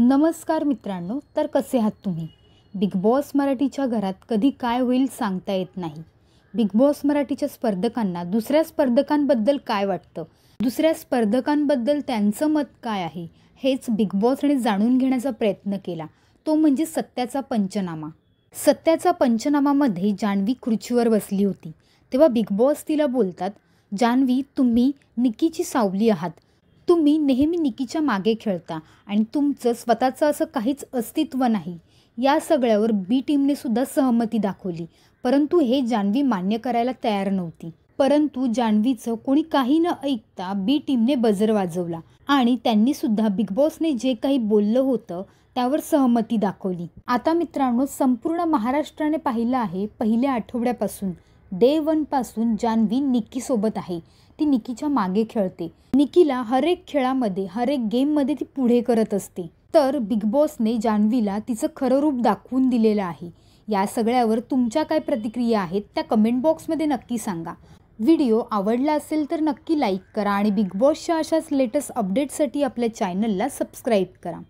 नमस्कार मित्रांनो तर कसे आहात तुम्ही बिग बॉस मराठीच्या घरात कधी काय होईल सांगता येत नाही बिग बॉस मराठीच्या स्पर्धकांना दुसऱ्या स्पर्धकांबद्दल काय वाटतं दुसऱ्या स्पर्धकांबद्दल त्यांचं मत काय आहे हेच बिग बॉसने जाणून घेण्याचा प्रयत्न केला तो म्हणजे सत्याचा पंचनामा सत्याचा पंचनामामध्ये जान्हवी खुर्चीवर बसली होती तेव्हा बिग बॉस तिला बोलतात जान्हवी तुम्ही निकीची सावली आहात तुम्ही नेहमी निकीच्या मागे खेळता आणि तुमचं स्वतःचं असं काहीच अस्तित्व नाही या सगळ्यावर बी टीमने सुद्धा सहमती दाखवली परंतु हे जान्हवी मान्य करायला तयार नव्हती परंतु जान्हवीचं कोणी काही न ऐकता बी टीमने बजर वाजवला आणि त्यांनी सुद्धा बिग बॉसने जे काही बोललं होतं त्यावर सहमती दाखवली आता मित्रांनो संपूर्ण महाराष्ट्राने पाहिलं आहे पहिल्या आठवड्यापासून डे वनपासून जान्हवी सोबत आहे ती निकीच्या मागे खेळते निकीला हरेक खेळामध्ये हरेक गेममध्ये ती पुढे करत असते तर बिग बॉसने जान्हवीला तिचं खरं रूप दाखवून दिलेलं आहे या सगळ्यावर तुमच्या काय प्रतिक्रिया आहेत त्या कमेंट बॉक्समध्ये नक्की सांगा व्हिडिओ आवडला असेल तर नक्की लाईक करा आणि बिग बॉसच्या अशाच लेटेस्ट अपडेटसाठी आपल्या चॅनलला सबस्क्राईब करा